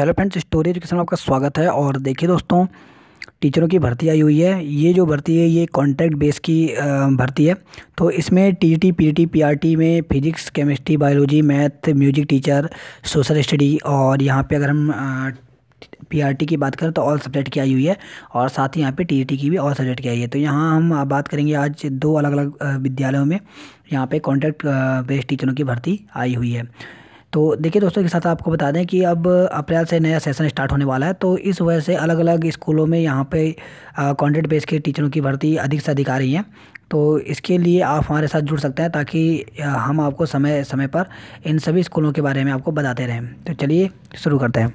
hello friends story education में आपका स्वागत है और देखिए दोस्तों टीचरों की भर्ती आई हुई है ये जो भर्ती है ये कॉन्ट्रैक्ट बेस की भर्ती है तो इसमें पी आर पीआरटी में physics chemistry biology math music teacher social study और यहाँ पे अगर हम आर पीआरटी की बात करें तो ऑल सब्जेक्ट की आई हुई है और साथ ही यहाँ पे टी e की भी ऑल सब्जेक्ट की आई है तो यहाँ हम बात करेंगे आज दो अलग अलग विद्यालयों में यहाँ पर कॉन्ट्रैक्ट बेस्ड टीचरों की भर्ती आई हुई है तो देखिए दोस्तों के साथ आपको बता दें कि अब अप्रैल से नया सेशन स्टार्ट होने वाला है तो इस वजह से अलग अलग स्कूलों में यहाँ पे कॉन्ट्रेक्ट बेस के टीचरों की भर्ती अधिक से अधिक आ रही है तो इसके लिए आप हमारे साथ जुड़ सकते हैं ताकि हम आपको समय समय पर इन सभी स्कूलों के बारे में आपको बताते रहें तो चलिए शुरू करते हैं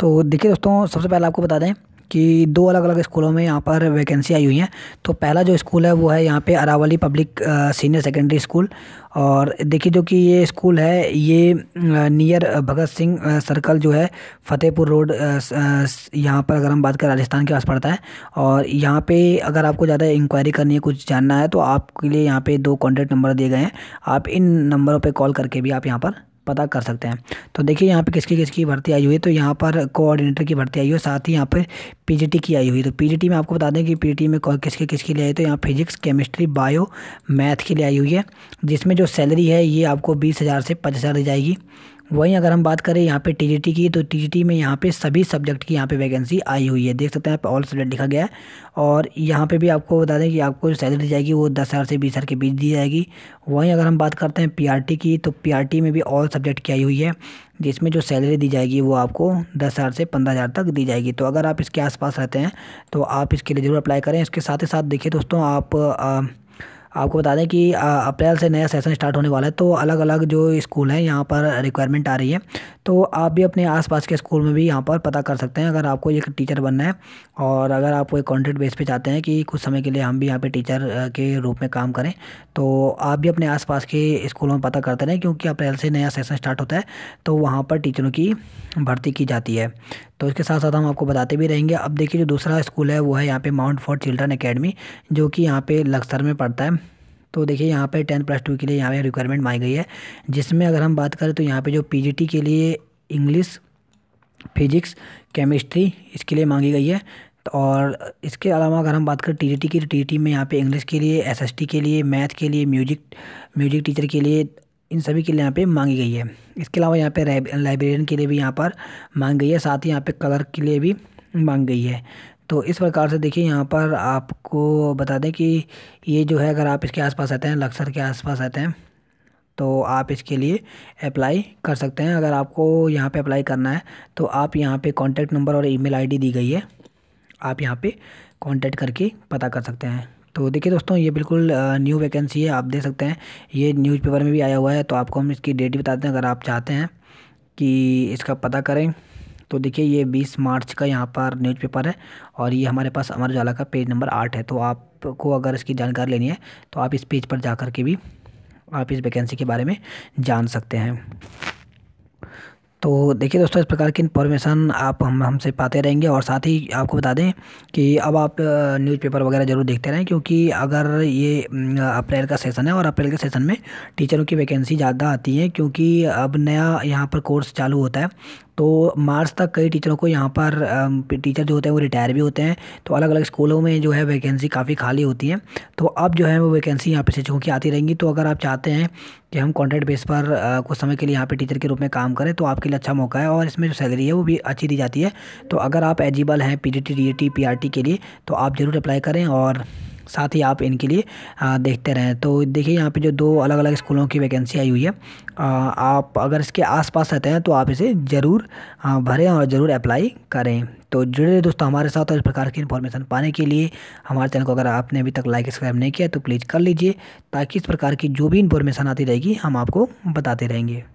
तो देखिए दोस्तों सबसे पहले आपको बता दें कि दो अलग अलग स्कूलों में यहाँ पर वैकेंसी आई हुई हैं तो पहला जो स्कूल है वो है यहाँ पे Aravali public senior secondary school और देखिए जो कि ये स्कूल है ये नियर भगत सिंह सर्कल जो है फतेहपुर रोड यहाँ पर अगर हम बात करें राजस्थान के पास पड़ता है और यहाँ पे अगर आपको ज़्यादा इंक्वायरी करनी है कुछ जानना है तो आपके लिए यहाँ पे दो कॉन्टैक्ट नंबर दिए गए हैं आप इन नंबरों पे कॉल करके भी आप यहाँ पर पता कर सकते हैं तो देखिए यहाँ पे किसकी किसकी भर्ती आई हुई है तो यहाँ पर कोऑर्डिनेटर की भर्ती आई हुई है साथ ही यहाँ पे पीजीटी की आई हुई है तो पीजीटी में आपको बता दें कि पीजीटी में किसके किसकी लिए आई तो यहाँ फिजिक्स केमिस्ट्री बायो मैथ की लिए आई हुई है जिसमें जो सैलरी है ये आपको बीस हज़ार से पचास हज़ार दी जाएगी वहीं अगर हम बात करें यहाँ पे टीजीटी की तो टीजीटी में यहाँ पे सभी सब्जेक्ट की यहाँ पे वैकेंसी आई हुई है देख सकते हैं आप ऑल सब्जेक्ट लिखा गया है और यहाँ पे भी आपको बता दें कि आपको जो सैलरी दी जाएगी वो दस हज़ार से बीस हज़ार के बीच दी जाएगी वहीं अगर हम बात करते हैं पीआरटी की तो पीआरटी में भी ऑल सब्जेक्ट की आई हुई है जिसमें जो सैलरी दी जाएगी वो आपको दस हज़ार से पंद्रह हज़ार तक दी जाएगी तो अगर आप इसके आसपास रहते हैं तो आप इसके लिए ज़रूर अप्लाई करें इसके साथ ही साथ देखिए दोस्तों आप आपको बता दें कि अप्रैल से नया सेशन स्टार्ट होने वाला है तो अलग अलग जो स्कूल हैं यहाँ पर रिक्वायरमेंट आ रही है तो आप भी अपने आसपास के स्कूल में भी यहाँ पर पता कर सकते हैं अगर आपको एक टीचर बनना है और अगर आप एक कॉन्ट्रेक्ट बेस पे चाहते हैं कि कुछ समय के लिए हम भी यहाँ पे टीचर के रूप में काम करें तो आप भी अपने आसपास के स्कूलों में पता करते रहें क्योंकि अप्रैल से नया सेशन स्टार्ट होता है तो वहाँ पर टीचरों की भर्ती की जाती है तो इसके साथ साथ हम आपको बताते भी रहेंगे अब देखिए जो दूसरा स्कूल है वो है यहाँ पे माउंट फोर्ट चिल्ड्रन अकेडमी जो कि यहाँ पे लक्सर में पड़ता है तो देखिए यहाँ पे टेन प्लस टू के लिए यहाँ पे रिक्वायरमेंट मांगी गई है जिसमें अगर हम बात करें तो यहाँ पे जो पीजीटी के लिए इंग्लिश फिजिक्स केमिस्ट्री इसके लिए मांगी गई है तो और इसके अलावा अगर हम बात करें टी की तो टी में यहाँ पे इंग्लिश के लिए एसएसटी के लिए मैथ के लिए म्यूजिक म्यूजिक टीचर के लिए इन सभी के लिए यहाँ पे मांगी गई है इसके अलावा यहाँ पे लाइब्रेरियन के लिए भी यहाँ पर मांगी गई है साथ ही यहाँ पे कलर के लिए भी मांग गई है तो इस प्रकार से देखिए यहाँ पर आपको बता दें कि ये जो है अगर आप इसके आसपास आते हैं लक्सर के आसपास आते हैं तो आप इसके लिए अप्लाई कर सकते हैं अगर आपको यहाँ पे अप्लाई करना है तो आप यहाँ पे कॉन्टैक्ट नंबर और ईमेल आईडी दी गई है आप यहाँ पे कॉन्टैक्ट करके पता कर सकते हैं तो देखिए दोस्तों ये बिल्कुल न्यू वैकेंसी है आप दे सकते हैं ये न्यूज़पेपर में भी आया हुआ है तो आपको हम इसकी डेट भी बताते हैं अगर आप चाहते हैं कि इसका पता करें तो देखिए ये बीस मार्च का यहाँ पर न्यूज़पेपर है और ये हमारे पास अमर उजाला का पेज नंबर आठ है तो आपको अगर इसकी जानकारी लेनी है तो आप इस पेज पर जा कर के भी आप इस वैकेंसी के बारे में जान सकते हैं तो देखिए दोस्तों इस प्रकार की इन्फॉर्मेशन आप हम हमसे पाते रहेंगे और साथ ही आपको बता दें कि अब आप न्यूज़पेपर वगैरह ज़रूर देखते रहें क्योंकि अगर ये अप्रैल का सेशन है और अप्रैल के सेशन में टीचरों की वैकेंसी ज़्यादा आती है क्योंकि अब नया यहाँ पर कोर्स चालू होता है तो मार्च तक कई टीचरों को यहाँ पर टीचर जो होते हैं वो रिटायर भी होते हैं तो अलग अलग स्कूलों में जो है वैकेंसी काफ़ी खाली होती है तो अब जो है वो वैकेंसी यहाँ पर शिक्षकों की आती रहेंगी तो अगर आप चाहते हैं कि हम कॉन्ट्रैक्ट बेस पर कुछ समय के लिए यहाँ पे टीचर के रूप में काम करें तो आपके लिए अच्छा मौका है और इसमें जो सैलरी है वो भी अच्छी दी जाती है तो अगर आप एलिजिबल हैं P G T D A T P R T के लिए तो आप ज़रूर अप्लाई करें और साथ ही आप इनके लिए देखते रहें तो देखिए यहाँ पे जो दो अलग अलग स्कूलों की वैकेंसी आई हुई है आप अगर इसके आसपास रहते हैं तो आप इसे ज़रूर भरें और ज़रूर अप्लाई करें तो जुड़े दोस्तों हमारे साथ और इस प्रकार की इन्फॉर्मेशन पाने के लिए हमारे चैनल को अगर आपने अभी तक लाइक सब्सक्राइब नहीं किया तो प्लीज़ कर लीजिए ताकि इस प्रकार की जो भी इन्फॉर्मेशन आती रहेगी हम आपको बताते रहेंगे